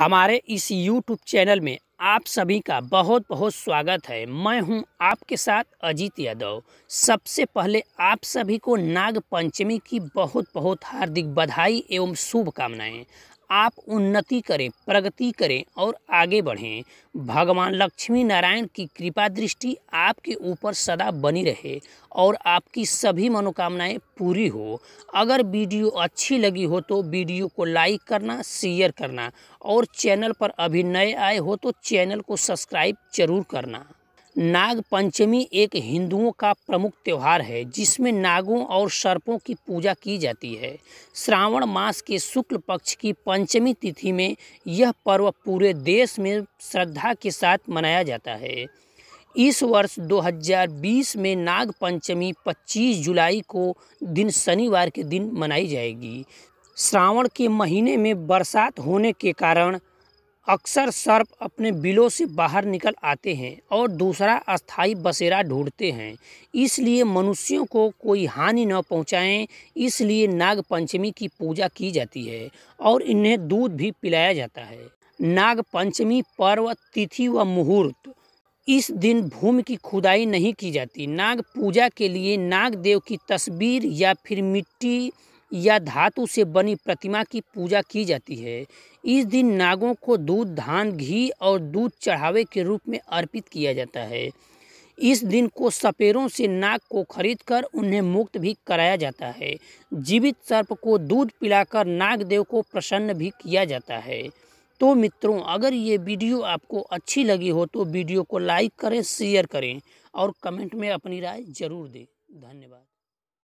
हमारे इस YouTube channel में आप सभी का बहुत बहुत स्वागत है मैं हूं आपके साथ अजीत यादव सबसे पहले आप सभी को नाग पंचमी की बहुत बहुत हार्दिक बधाई एवं शुभकामनाएं आप उन्नति करें प्रगति करें और आगे बढ़ें भगवान लक्ष्मी नारायण की कृपा दृष्टि आपके ऊपर सदा बनी रहे और आपकी सभी मनोकामनाएं पूरी हो अगर वीडियो अच्छी लगी हो तो वीडियो को लाइक करना शेयर करना और चैनल पर अभी नए आए हो तो चैनल को सब्सक्राइब जरूर करना नागपंचमी एक हिंदुओं का प्रमुख त्यौहार है जिसमें नागों और सर्पों की पूजा की जाती है श्रावण मास के शुक्ल पक्ष की पंचमी तिथि में यह पर्व पूरे देश में श्रद्धा के साथ मनाया जाता है इस वर्ष 2020 में नाग पंचमी 25 जुलाई को दिन शनिवार के दिन मनाई जाएगी श्रावण के महीने में बरसात होने के कारण अक्सर सर्प अपने बिलों से बाहर निकल आते हैं और दूसरा अस्थाई बसेरा ढूंढते हैं इसलिए मनुष्यों को कोई हानि न पहुंचाएं इसलिए नाग पंचमी की पूजा की जाती है और इन्हें दूध भी पिलाया जाता है नाग पंचमी पर्व तिथि व मुहूर्त इस दिन भूमि की खुदाई नहीं की जाती नाग पूजा के लिए नाग देव की तस्वीर या फिर मिट्टी या धातु से बनी प्रतिमा की पूजा की जाती है इस दिन नागों को दूध धान घी और दूध चढ़ावे के रूप में अर्पित किया जाता है इस दिन को सपेरों से नाग को खरीदकर उन्हें मुक्त भी कराया जाता है जीवित सर्प को दूध पिलाकर नागदेव को प्रसन्न भी किया जाता है तो मित्रों अगर ये वीडियो आपको अच्छी लगी हो तो वीडियो को लाइक करें शेयर करें और कमेंट में अपनी राय ज़रूर दें धन्यवाद